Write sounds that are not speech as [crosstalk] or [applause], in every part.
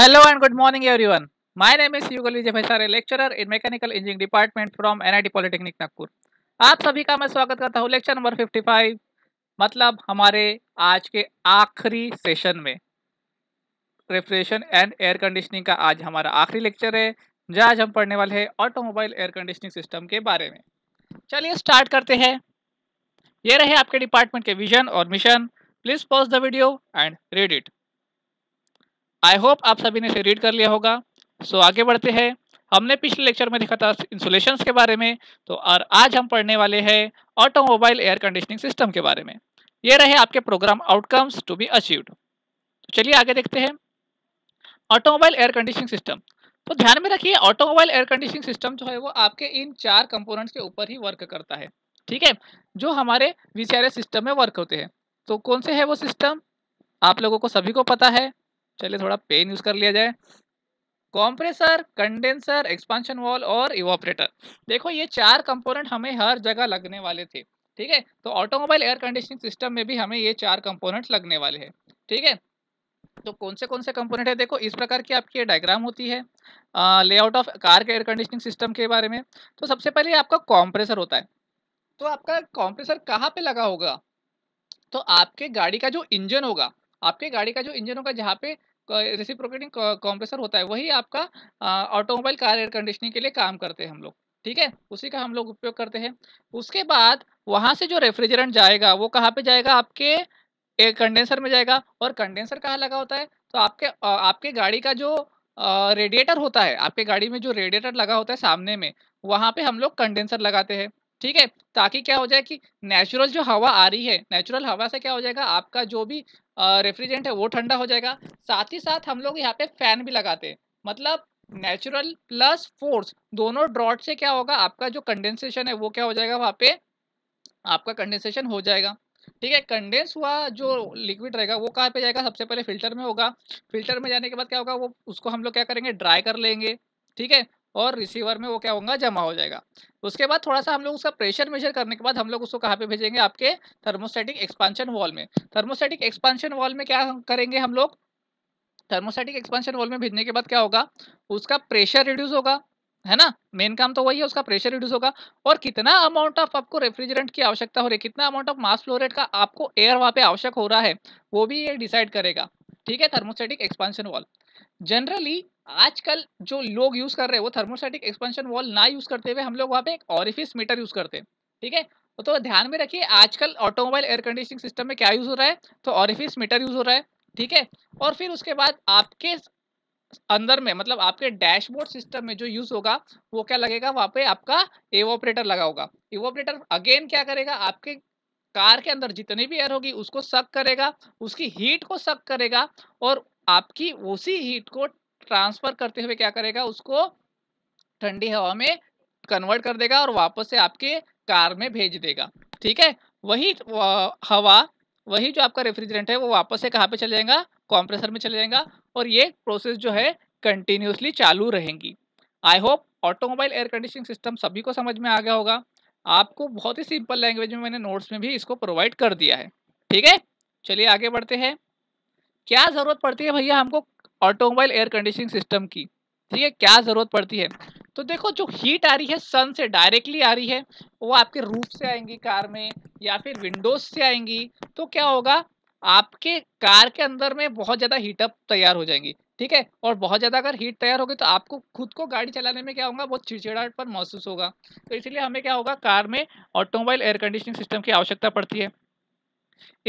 Hello and good morning everyone. My name is Yugal Vijay Bhaisare, lecturer in Mechanical Engineering Department from NIT Polytechnic Nagpur. आप सभी का मैं स्वागत करता हूँ लेक्चर नंबर 55 मतलब हमारे आज के आखिरी सेशन में रेफ्रिजरेशन एंड एयर कंडीशनिंग का आज हमारा आखिरी लेक्चर है जहाँ आज हम पढ़ने वाले हैं ऑटोमोबाइल एयर कंडीशनिंग सिस्टम के बारे में चलिए स्टार्ट करते हैं ये रहे आपके डिपार्टमेंट के विजन और mission please pause the video and read it I hope आप सभी ने इसे रीड कर लिया होगा सो so, आगे बढ़ते हैं हमने पिछले लेक्चर में देखा था इंसुलेशन के बारे में तो और आज हम पढ़ने वाले हैं ऑटोमोबाइल एयर कंडीशनिंग सिस्टम के बारे में ये रहे आपके programme outcomes to be achieved तो चलिए आगे देखते हैं ऑटोमोबाइल एयर कंडीशनिंग सिस्टम तो ध्यान में रखिए ऑटोमोबाइल एयर कंडीशनिंग सिस्टम जो है वो आपके इन चार कंपोनेंट्स के ऊपर ही वर्क करता है ठीक है जो हमारे वी सिस्टम में वर्क होते हैं तो कौन से है वो सिस्टम आप लोगों को सभी को पता है चलिए थोड़ा पेन यूज कर लिया जाए कॉम्प्रेसर कंडेंसर एक्सपांशन वॉल और इवोपरेटर देखो ये चार कंपोनेंट हमें हर जगह लगने वाले थे ठीक है तो ऑटोमोबाइल एयर कंडीशनिंग सिस्टम में भी हमें ये चार कंपोनेंट लगने वाले हैं ठीक है तो कौन से कौन से कंपोनेंट है देखो इस प्रकार की आपकी डायग्राम होती है लेआउट ऑफ कार के एयर कंडीशनिंग सिस्टम के बारे में तो सबसे पहले आपका कॉम्प्रेसर होता है तो आपका कॉम्प्रेसर कहाँ पे लगा होगा तो आपके गाड़ी का जो इंजन होगा आपके गाड़ी का जो इंजन होगा जहाँ पे रेसिप्रोकेटिंग कॉम्प्रेसर होता है वही आपका ऑटोमोबाइल कार एयर कंडीशनिंग के लिए काम करते हैं हम लोग ठीक है उसी का हम लोग उपयोग करते हैं उसके बाद वहाँ से जो रेफ्रिजरेंट जाएगा वो कहाँ पे जाएगा आपके एक कंडेंसर में जाएगा और कंडेंसर कहाँ लगा होता है तो आपके आपके गाड़ी का जो रेडिएटर होता है आपके गाड़ी में जो रेडिएटर लगा होता है सामने में वहाँ पे हम लोग कंडेंसर लगाते हैं ठीक है ताकि क्या हो जाए कि नेचुरल जो हवा आ रही है नेचुरल हवा से क्या हो जाएगा आपका जो भी रेफ्रिजरेंट है वो ठंडा हो जाएगा साथ ही साथ हम लोग यहाँ पे फैन भी लगाते हैं मतलब नेचुरल प्लस फोर्स दोनों ड्रॉट से क्या होगा आपका जो कंडेंसेशन है वो क्या हो जाएगा वहाँ पे आपका कंडेंसेशन हो जाएगा ठीक है कंडेंस हुआ जो लिक्विड रहेगा वो कहाँ पे जाएगा सबसे पहले फिल्टर में होगा फिल्टर में जाने के बाद क्या होगा वो उसको हम लोग क्या करेंगे ड्राई कर लेंगे ठीक है और रिसीवर में वो क्या होगा जमा हो जाएगा उसके बाद थोड़ा सा हम लोग उसका प्रेशर मेजर करने के बाद हम लोग उसको कहाँ पे भेजेंगे आपके थर्मोस्टेटिक एक्सपांशन वॉल में थर्मोस्टेटिक एक्सपांशन वॉल में क्या करेंगे हम लोग थर्मोस्टेटिक एक्सपांशन वॉल में भेजने के बाद क्या होगा उसका प्रेशर रिड्यूस होगा है ना मेन काम तो वही है उसका प्रेशर रिड्यूस होगा और कितना अमाउंट ऑफ आपको रेफ्रिजरेंट की आवश्यकता हो रही है कितना अमाउंट ऑफ मास फ्लोरेट का आपको एयर वहाँ पे आवश्यक हो रहा है वो भी ये डिसाइड करेगा ठीक है थर्मोस्टेटिक एक्सपांशन वॉल जनरली आजकल जो लोग यूज कर रहे हैं वो थर्मोस्टेटिक एक्सपेंशन वॉल ना यूज करते हुए हम लोग वहाँ पे एक ऑरिफिस मीटर यूज करते हैं ठीक है तो ध्यान में रखिए आजकल ऑटोमोबाइल एयर कंडीशनिंग सिस्टम में क्या यूज हो रहा है तो ऑरिफिस मीटर यूज हो रहा है ठीक है और फिर उसके बाद आपके अंदर में मतलब आपके डैशबोर्ड सिस्टम में जो यूज होगा वो क्या लगेगा वहाँ पे आपका एवोपरेटर लगा होगा एवोपरेटर अगेन क्या करेगा आपके कार के अंदर जितनी भी एयर होगी उसको सक करेगा उसकी हीट को सक करेगा और आपकी उसी हीट को ट्रांसफर करते हुए क्या करेगा उसको ठंडी हवा में कन्वर्ट कर देगा और वापस से आपके कार में भेज देगा ठीक है वही हवा वही जो आपका रेफ्रिजरेंट है वो वापस से कहाँ पे चले जाएगा कॉम्प्रेसर में चले जाएगा और ये प्रोसेस जो है कंटिन्यूसली चालू रहेंगी I hope automobile air conditioning system सभी को समझ में आ गया होगा आपको बहुत ही सिंपल लैंग्वेज में मैंने नोट्स में भी इसको प्रोवाइड कर दिया है ठीक है चलिए आगे बढ़ते हैं क्या ज़रूरत पड़ती है भैया हमको ऑटोमोबाइल एयर कंडीशनिंग सिस्टम की ठीक है क्या ज़रूरत पड़ती है तो देखो जो हीट आ रही है सन से डायरेक्टली आ रही है वो आपके रूफ से आएंगी कार में या फिर विंडोज से आएंगी तो क्या होगा आपके कार के अंदर में बहुत ज़्यादा हीटअप तैयार हो जाएंगी ठीक है और बहुत ज़्यादा अगर हीट तैयार होगी तो आपको खुद को गाड़ी चलाने में क्या होगा बहुत चिड़चिड़ाहट पर महसूस होगा तो इसलिए हमें क्या होगा कार में ऑटोमोबाइल एयर कंडीशनिंग सिस्टम की आवश्यकता पड़ती है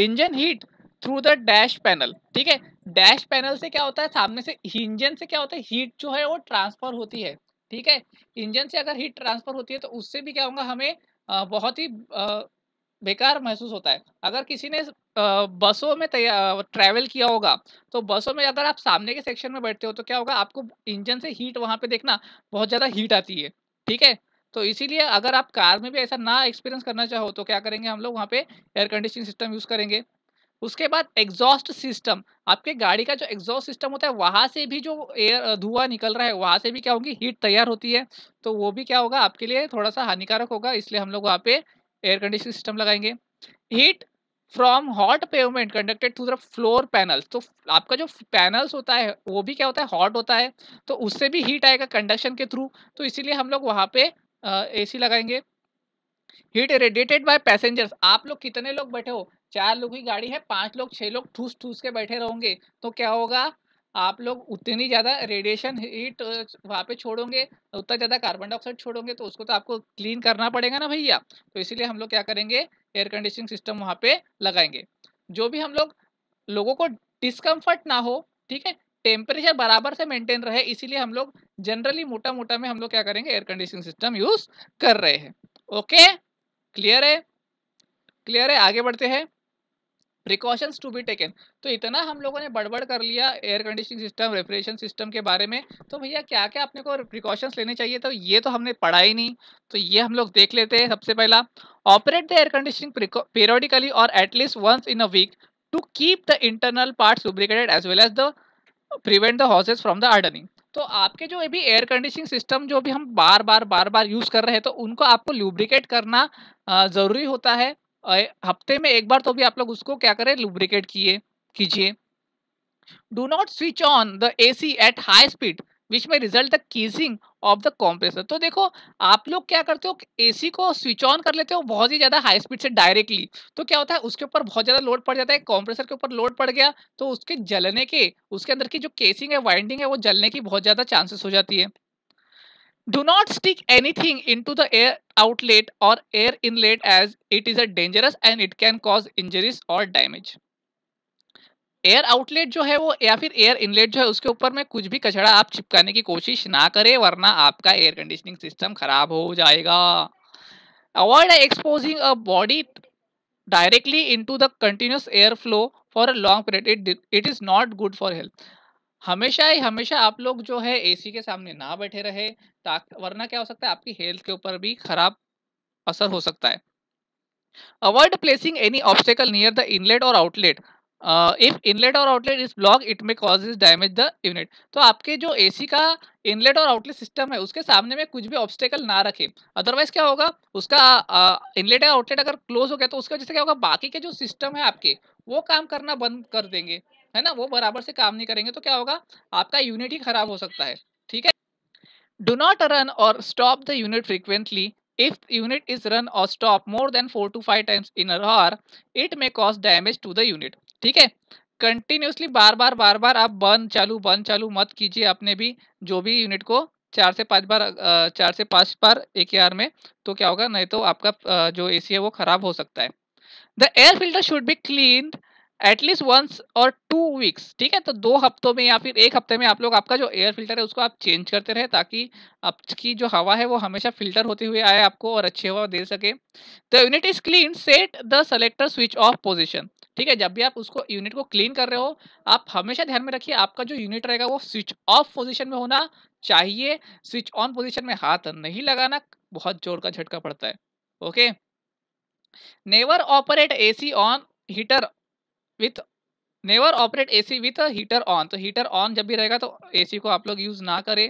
engine heat through the dash panel ठीक है डैश पैनल से क्या होता है सामने से इंजन से क्या होता है हीट जो है वो ट्रांसफर होती है ठीक है इंजन से अगर हीट ट्रांसफर होती है तो उससे भी क्या होगा हमें बहुत ही बेकार महसूस होता है अगर किसी ने बसों में ट्रैवल किया होगा तो बसों में अगर आप सामने के सेक्शन में बैठते हो तो क्या होगा आपको इंजन से हीट वहाँ पे देखना बहुत ज़्यादा हीट आती है ठीक है तो इसीलिए अगर आप कार में भी ऐसा ना एक्सपीरियंस करना चाहो तो क्या करेंगे हम लोग वहाँ पे एयर कंडीशनिंग सिस्टम यूज़ करेंगे उसके बाद एग्जॉस्ट सिस्टम आपके गाड़ी का जो एग्जॉस्ट सिस्टम होता है वहाँ से भी जो एयर धुआं निकल रहा है वहाँ से भी क्या होगी हीट तैयार होती है तो वो भी क्या होगा आपके लिए थोड़ा सा हानिकारक होगा इसलिए हम लोग वहाँ पे एयर कंडीशन सिस्टम लगाएंगे heat from hot pavement conducted to the floor panels तो आपका जो पैनल्स होता है वो भी क्या होता है हॉट होता है तो उससे भी हीट आएगा कंडक्शन के थ्रू तो इसीलिए हम लोग वहाँ पे ए लगाएंगे हीट रेडिएटेड बाय पैसेंजर्स आप लोग कितने लोग बैठे हो चार लोग की गाड़ी है पांच लोग छह लोग ठूस ठूस के बैठे रहोगे तो क्या होगा आप लोग उतनी ज़्यादा रेडिएशन हीट वहाँ पे छोड़ोगे उतना ज़्यादा कार्बन डाइऑक्साइड छोड़ोगे तो उसको तो आपको क्लीन करना पड़ेगा ना भैया तो इसीलिए हम लोग क्या करेंगे एयर कंडीशनिंग सिस्टम वहाँ पे लगाएंगे जो भी हम लोग लोगों को डिस्कम्फर्ट ना हो ठीक है टेम्परेचर बराबर से मेंटेन रहे इसीलिए हम लोग जनरली मोटा मोटा में हम लोग क्या करेंगे एयर कंडीशनिंग सिस्टम यूज़ कर रहे हैं ओके क्लियर है क्लियर है आगे बढ़ते हैं प्रिकॉशंस टू बी टेकन तो इतना हम लोगों ने बड़बड़ कर लिया air conditioning system refrigeration system के बारे में तो भैया क्या क्या अपने को प्रिकॉशंस लेने चाहिए तो ये तो हमने पढ़ा ही नहीं तो ये हम लोग देख लेते हैं सबसे पहला operate the air conditioning periodically और at least once in a week to keep the internal part lubricated as well as the prevent the hoses from the hardening तो आपके जो भी एयर कंडीशनिंग सिस्टम जो भी हम बार बार बार बार यूज़ कर रहे हैं तो उनको आपको लुब्रिकेट करना ज़रूरी होता है हफ्ते में एक बार तो भी आप लोग उसको क्या करें लुब्रिकेट किए कीजिए do not switch on the A C at high speed which may result the seizing of the compressor तो देखो आप लोग क्या करते हो ए सी को स्विच ऑन कर लेते हो बहुत ही ज़्यादा हाई स्पीड से डायरेक्टली तो क्या होता है उसके ऊपर बहुत ज़्यादा लोड पड़ जाता है कॉम्प्रेसर के ऊपर लोड पड़ गया तो उसके जलने के उसके अंदर की जो केसिंग है वाइंडिंग है वो जलने की बहुत ज़्यादा चांसेस हो जाती है do not stick anything into the air outlet or air inlet as it is a dangerous and it can cause injuries or damage air outlet जो है वो या फिर एयर इनलेट जो है उसके ऊपर में कुछ भी कचरा आप चिपकाने की कोशिश ना करें वरना आपका एयर कंडीशनिंग सिस्टम खराब हो जाएगा avoid exposing a body directly into the continuous air flow for a long period it it is not good for health हमेशा ही हमेशा आप लोग जो है एसी के सामने ना बैठे रहे ताकि वरना क्या हो सकता है आपकी हेल्थ के ऊपर भी खराब असर हो सकता है avoid placing any obstacle near the inlet or outlet if inlet or outlet is block it may causes damage the unit तो आपके जो ए का इनलेट और आउटलेट सिस्टम है उसके सामने में कुछ भी ऑब्स्टेकल ना रखें अदरवाइज क्या होगा उसका इनलेट और आउटलेट अगर क्लोज हो गया तो उसका जैसे क्या होगा बाकी के जो सिस्टम है आपके वो काम करना बंद कर देंगे है ना वो बराबर से काम नहीं करेंगे तो क्या होगा आपका यूनिट ही खराब हो सकता है ठीक है do not run or stop the unit frequently if unit is run or stop more than 4 to 5 times in an hour it may cause damage to the unit ठीक है Continuously बार बार बार बार आप बंद चालू बंद चालू मत कीजिए अपने भी जो भी यूनिट को चार से पांच बार चार से पांच बार एक आर में तो क्या होगा नहीं तो आपका जो सी है वो खराब हो सकता है the air filter should be clean at least once or two weeks ठीक है तो दो हफ्तों में या फिर एक हफ्ते में आप लोग आपका जो एयर फिल्टर है उसको आप चेंज करते रहे ताकि आपकी जो हवा है वो हमेशा फिल्टर होते हुए आए आपको और अच्छी हवा दे सके the unit is clean set the selector switch off position ठीक है जब भी आप उसको यूनिट को क्लीन कर रहे हो आप हमेशा ध्यान में रखिए आपका जो यूनिट रहेगा वो स्विच ऑफ पोजिशन में होना चाहिए स्विच ऑन पोजिशन में हाथ नहीं लगाना बहुत जोर का झटका पड़ता है okay never operate C on heater with never operate A C with heater on तो हीटर ऑन जब भी रहेगा तो ए सी को आप लोग यूज ना करें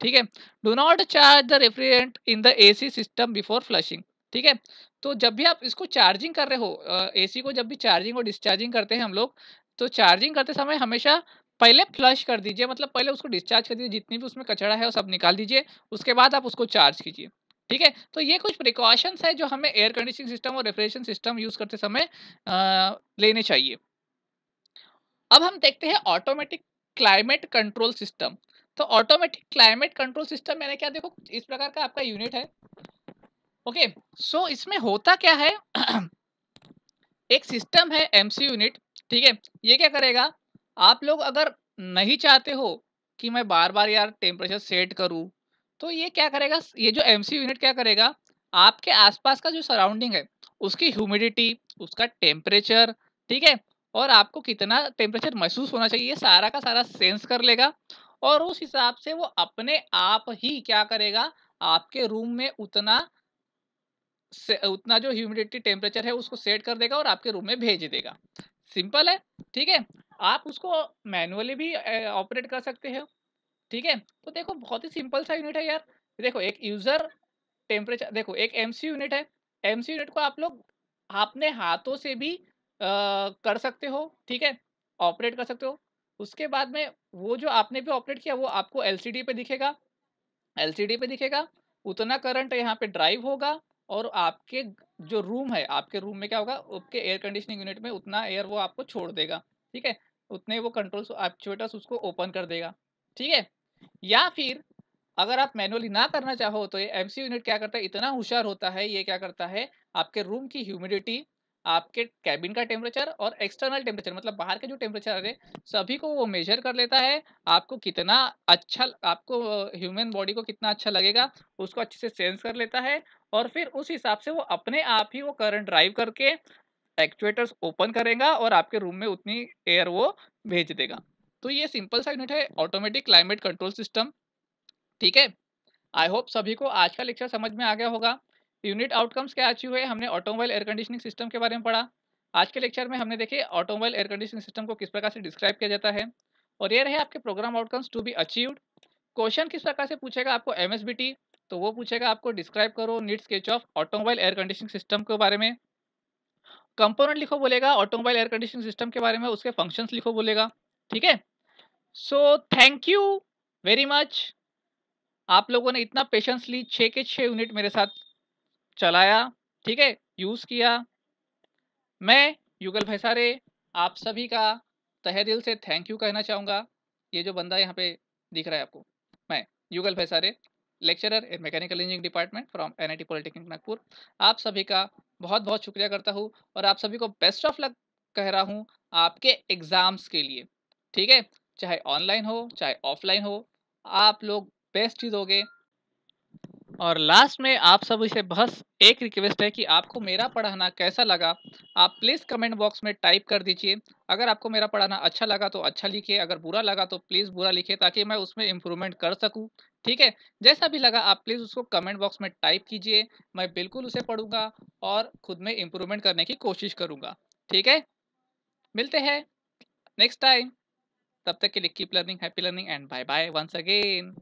ठीक है do not charge the refrigerant in the A C system before flushing ठीक है तो जब भी आप इसको चार्जिंग कर रहे हो ए सी को जब भी चार्जिंग और डिस्चार्जिंग करते हैं हम लोग तो चार्जिंग करते समय हमेशा पहले फ्लश कर दीजिए मतलब पहले उसको डिस्चार्ज कर दीजिए जितनी भी उसमें कचरा है वो सब निकाल दीजिए उसके बाद आप उसको चार्ज कीजिए ठीक है तो ये कुछ प्रिकॉशंस है जो हमें एयर कंडीशनिंग सिस्टम और रेफ्रिजरेशन सिस्टम यूज करते समय लेने चाहिए अब हम देखते हैं ऑटोमेटिक क्लाइमेट कंट्रोल सिस्टम तो ऑटोमेटिक क्लाइमेट कंट्रोल सिस्टम मैंने क्या देखो इस प्रकार का आपका यूनिट है ओके सो इसमें होता क्या है [clears throat] एक सिस्टम है एमसी यूनिट ठीक है ये क्या करेगा आप लोग अगर नहीं चाहते हो कि मैं बार बार यार टेम्परेचर सेट करूं तो ये क्या करेगा ये जो एम यूनिट क्या करेगा आपके आसपास का जो सराउंडिंग है उसकी ह्यूमिडिटी उसका टेम्परेचर ठीक है और आपको कितना टेम्परेचर महसूस होना चाहिए सारा का सारा सेंस कर लेगा और उस हिसाब से वो अपने आप ही क्या करेगा आपके रूम में उतना से, उतना जो ह्यूमिडिटी टेम्परेचर है उसको सेट कर देगा और आपके रूम में भेज देगा सिंपल है ठीक है आप उसको मैनुअली भी ऑपरेट कर सकते हो ठीक है तो देखो बहुत ही सिंपल सा यूनिट है यार देखो एक यूजर टेम्परेचर देखो एक एम यूनिट है एम यूनिट को आप लोग अपने हाथों से भी आ, कर सकते हो ठीक है ऑपरेट कर सकते हो उसके बाद में वो जो आपने भी ऑपरेट किया वो आपको एल पे दिखेगा एल पे दिखेगा उतना करंट यहाँ पे ड्राइव होगा और आपके जो रूम है आपके रूम में क्या होगा आपके एयर कंडीशनिंग यूनिट में उतना एयर वो आपको छोड़ देगा ठीक है उतने वो कंट्रोल्स एक्चुएटर्स उसको ओपन कर देगा ठीक है या फिर अगर आप मैनुअली ना करना चाहो तो ये सी यूनिट क्या करता है इतना होशियार होता है ये क्या करता है आपके रूम की ह्यूमिडिटी आपके कैबिन का टेम्परेचर और एक्सटर्नल टेम्परेचर मतलब बाहर के जो टेम्परेचर है सभी को वो मेजर कर लेता है आपको कितना अच्छा आपको ह्यूमन बॉडी को कितना अच्छा लगेगा उसको अच्छे से सेंस कर लेता है और फिर उस हिसाब से वो अपने आप ही वो करंट ड्राइव करके एक्चुएटर्स ओपन करेगा और आपके रूम में उतनी एयर वो भेज देगा तो ये सिंपल सा यूनिट है ऑटोमेटिक क्लाइमेट कंट्रोल सिस्टम ठीक है आई होप सभी को आज का लेक्चर समझ में आ गया होगा यूनिट आउटकम्स क्या अच्छी हुए हमने ऑटोमोबाइल एयर कंडीशनिंग सिस्टम के बारे में पढ़ा आज के लेक्चर में हमने देखे ऑटोमोबाइल एयर कंडीशनिंग सिस्टम को किस प्रकार से डिस्क्राइब किया जाता है और ये रहे आपके programme outcomes to be achieved question किस प्रकार से पूछेगा आपको एम तो वो पूछेगा आपको डिस्क्राइब करो neat sketch of automobile air conditioning system के बारे में कंपोनेंट लिखो बोलेगा ऑटोमोबाइल एयर कंडीशनिंग सिस्टम के बारे में उसके फंक्शंस लिखो बोलेगा ठीक है so thank you very much आप लोगों ने इतना पेशेंसली छः के छः यूनिट मेरे साथ चलाया ठीक है यूज़ किया मैं युगल भैसारे आप सभी का तहे दिल से थैंक यू कहना चाहूँगा ये जो बंदा यहाँ पे दिख रहा है आपको मैं Yugal Bhaisare lecturer in mechanical engineering department from N I polytechnic Nagpur आप सभी का बहुत बहुत शुक्रिया करता हूँ और आप सभी को बेस्ट ऑफ लक कह रहा हूँ आपके एग्ज़ाम्स के लिए ठीक है चाहे ऑनलाइन हो चाहे ऑफलाइन हो आप लोग बेस्ट चीज़ दोगे और लास्ट में आप सब इसे बस एक रिक्वेस्ट है कि आपको मेरा पढ़ाना कैसा लगा आप प्लीज़ कमेंट बॉक्स में टाइप कर दीजिए अगर आपको मेरा पढ़ाना अच्छा लगा तो अच्छा लिखिए अगर बुरा लगा तो प्लीज़ बुरा लिखिए ताकि मैं उसमें इम्प्रूवमेंट कर सकूं ठीक है जैसा भी लगा आप प्लीज़ उसको कमेंट बॉक्स में टाइप कीजिए मैं बिल्कुल उसे पढ़ूंगा और ख़ुद में इम्प्रूवमेंट करने की कोशिश करूँगा ठीक है मिलते हैं नेक्स्ट टाइम तब तक के लिए keep learning happy learning and bye bye once again